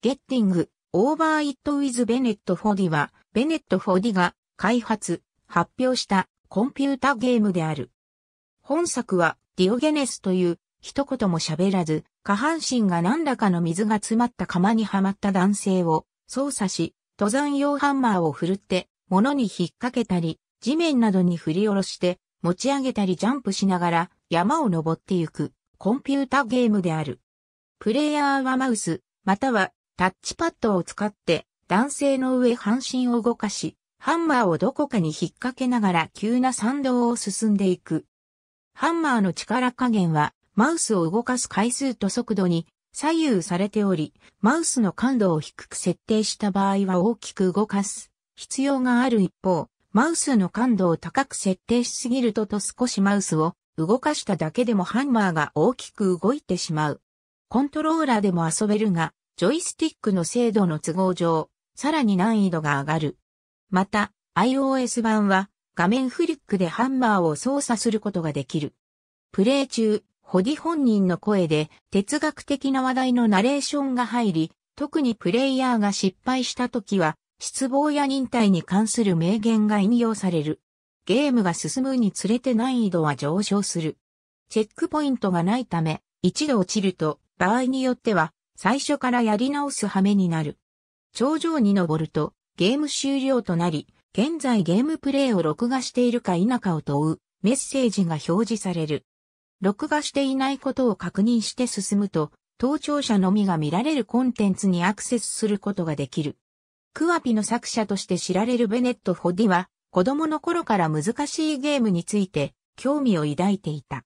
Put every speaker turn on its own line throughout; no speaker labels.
ゲッティング、オーバーイットウィズ・ベネット・フォディは、ベネット・フォディが開発、発表したコンピュータゲームである。本作は、ディオゲネスという、一言も喋らず、下半身が何らかの水が詰まった釜にはまった男性を操作し、登山用ハンマーを振るって、物に引っ掛けたり、地面などに振り下ろして、持ち上げたりジャンプしながら山を登ってゆくコンピュータゲームである。プレイヤーはマウス、またはタッチパッドを使って男性の上半身を動かし、ハンマーをどこかに引っ掛けながら急な参道を進んでいく。ハンマーの力加減はマウスを動かす回数と速度に左右されており、マウスの感度を低く設定した場合は大きく動かす必要がある一方、マウスの感度を高く設定しすぎるとと少しマウスを動かしただけでもハンマーが大きく動いてしまう。コントローラーでも遊べるが、ジョイスティックの精度の都合上、さらに難易度が上がる。また、iOS 版は画面フリックでハンマーを操作することができる。プレイ中、ホディ本人の声で哲学的な話題のナレーションが入り、特にプレイヤーが失敗した時は、失望や忍耐に関する名言が引用される。ゲームが進むにつれて難易度は上昇する。チェックポイントがないため、一度落ちると、場合によっては最初からやり直す羽目になる。頂上に登ると、ゲーム終了となり、現在ゲームプレイを録画しているか否かを問うメッセージが表示される。録画していないことを確認して進むと、登頂者のみが見られるコンテンツにアクセスすることができる。クワピの作者として知られるベネット・フォディは、子供の頃から難しいゲームについて興味を抱いていた。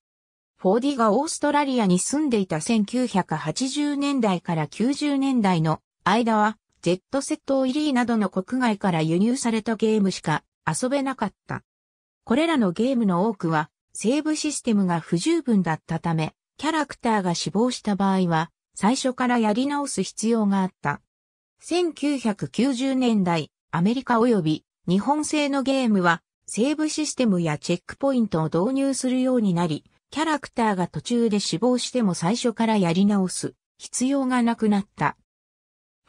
フォーディがオーストラリアに住んでいた1980年代から90年代の間は、ジェットセットイリーなどの国外から輸入されたゲームしか遊べなかった。これらのゲームの多くは、セーブシステムが不十分だったため、キャラクターが死亡した場合は、最初からやり直す必要があった。1990年代、アメリカ及び日本製のゲームは、セーブシステムやチェックポイントを導入するようになり、キャラクターが途中で死亡しても最初からやり直す必要がなくなった。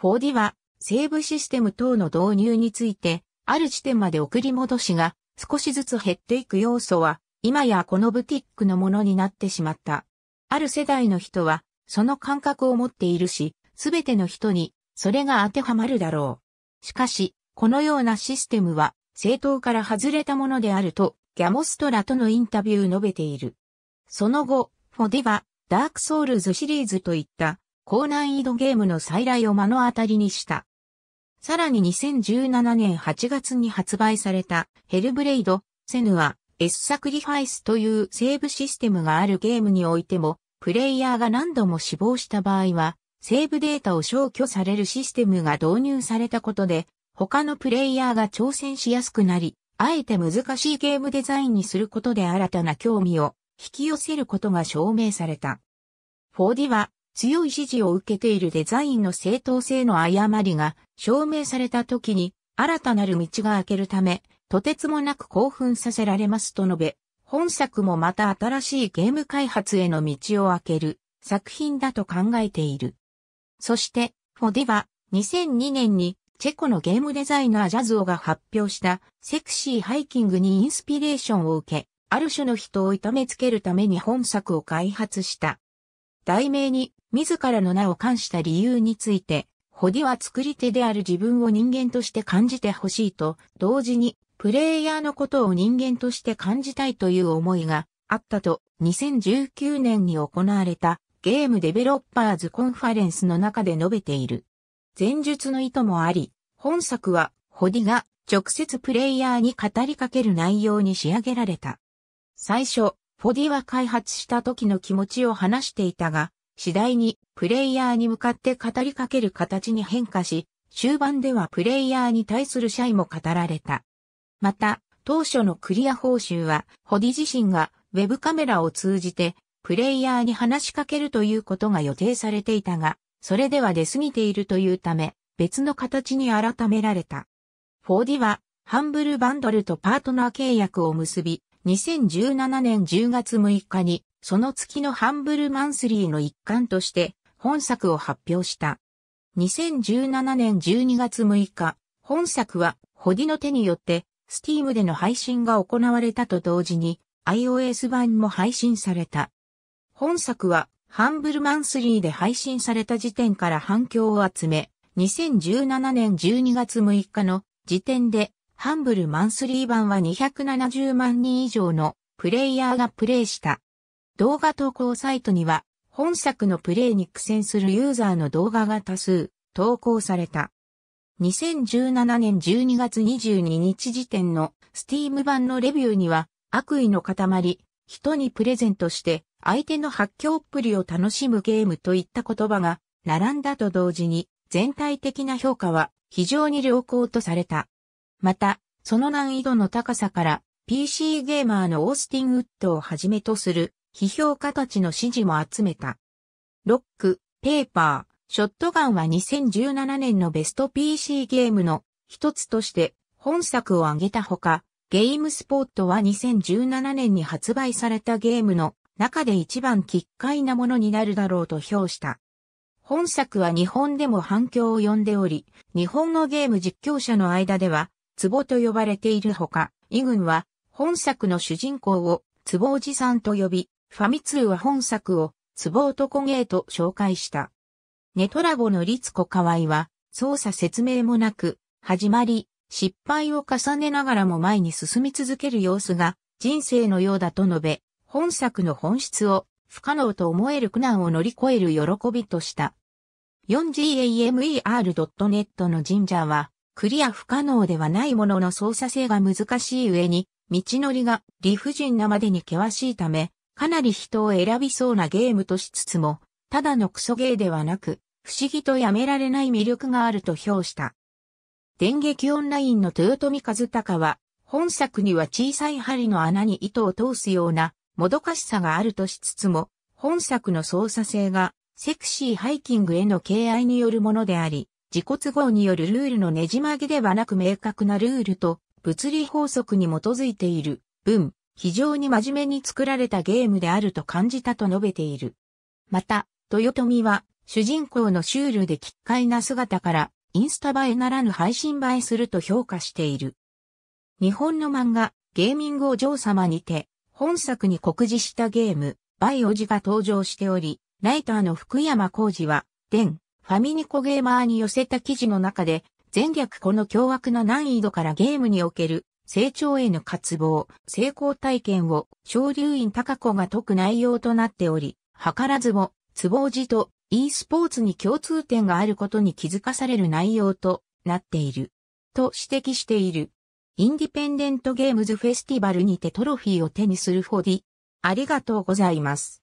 4D は、セーブシステム等の導入について、ある地点まで送り戻しが少しずつ減っていく要素は、今やこのブティックのものになってしまった。ある世代の人は、その感覚を持っているし、すべての人に、それが当てはまるだろう。しかし、このようなシステムは、正当から外れたものであると、ギャモストラとのインタビュー述べている。その後、フォディは、ダークソウルズシリーズといった高難易度ゲームの再来を目の当たりにした。さらに2017年8月に発売されたヘルブレイド、セヌは S サクリファイスというセーブシステムがあるゲームにおいても、プレイヤーが何度も死亡した場合は、セーブデータを消去されるシステムが導入されたことで、他のプレイヤーが挑戦しやすくなり、あえて難しいゲームデザインにすることで新たな興味を引き寄せることが証明された。フォーディは強い支持を受けているデザインの正当性の誤りが証明された時に新たなる道が開けるため、とてつもなく興奮させられますと述べ、本作もまた新しいゲーム開発への道を開ける作品だと考えている。そして、フォディは2002年にチェコのゲームデザイナージャズオが発表したセクシーハイキングにインスピレーションを受け、ある種の人を痛めつけるために本作を開発した。題名に自らの名を冠した理由について、ホディは作り手である自分を人間として感じてほしいと、同時にプレイヤーのことを人間として感じたいという思いがあったと2019年に行われたゲームデベロッパーズコンファレンスの中で述べている。前述の意図もあり、本作はホディが直接プレイヤーに語りかける内容に仕上げられた。最初、フォディは開発した時の気持ちを話していたが、次第にプレイヤーに向かって語りかける形に変化し、終盤ではプレイヤーに対する謝意も語られた。また、当初のクリア報酬は、ホディ自身がウェブカメラを通じて、プレイヤーに話しかけるということが予定されていたが、それでは出過ぎているというため、別の形に改められた。フォディは、ハンブルバンドルとパートナー契約を結び、2017年10月6日に、その月のハンブルマンスリーの一環として、本作を発表した。2017年12月6日、本作は、ホディの手によって、スティームでの配信が行われたと同時に、iOS 版も配信された。本作は、ハンブルマンスリーで配信された時点から反響を集め、2017年12月6日の時点でハンブルマンスリー版は270万人以上のプレイヤーがプレイした。動画投稿サイトには、本作のプレイに苦戦するユーザーの動画が多数投稿された。2017年12月22日時点のスティーム版のレビューには悪意の塊、人にプレゼントして相手の発狂っぷりを楽しむゲームといった言葉が並んだと同時に全体的な評価は非常に良好とされた。また、その難易度の高さから、PC ゲーマーのオースティン・ウッドをはじめとする、批評家たちの支持も集めた。ロック、ペーパー、ショットガンは2017年のベスト PC ゲームの一つとして本作を挙げたほか、ゲームスポットは2017年に発売されたゲームの中で一番奇怪なものになるだろうと評した。本作は日本でも反響を呼んでおり、日本のゲーム実況者の間では壺と呼ばれているほか、インは本作の主人公を壺おじさんと呼び、ファミツーは本作を壺男芸と紹介した。ネトラボの律子河合は操作説明もなく、始まり、失敗を重ねながらも前に進み続ける様子が人生のようだと述べ、本作の本質を不可能と思える苦難を乗り越える喜びとした。4gamer.net の神社は、クリア不可能ではないものの操作性が難しい上に、道のりが理不尽なまでに険しいため、かなり人を選びそうなゲームとしつつも、ただのクソゲーではなく、不思議とやめられない魅力があると評した。電撃オンラインの豊臣和孝は、本作には小さい針の穴に糸を通すようなもどかしさがあるとしつつも、本作の操作性がセクシーハイキングへの敬愛によるものであり、自己都合によるルールのねじ曲げではなく明確なルールと物理法則に基づいている分、非常に真面目に作られたゲームであると感じたと述べている。また、豊臣は主人公のシュールで奇怪な姿からインスタ映えならぬ配信映えすると評価している。日本の漫画、ゲーミングお嬢様にて、本作に告示したゲーム、バイオジが登場しており、ライターの福山浩二は、ン、ファミニコゲーマーに寄せた記事の中で、前略この凶悪な難易度からゲームにおける成長への渇望、成功体験を昇竜院高子が解く内容となっており、図らずも、ぼうじと e スポーツに共通点があることに気づかされる内容となっている。と指摘している。インディペンデントゲームズフェスティバルにてトロフィーを手にするフォディ。ありがとうございます。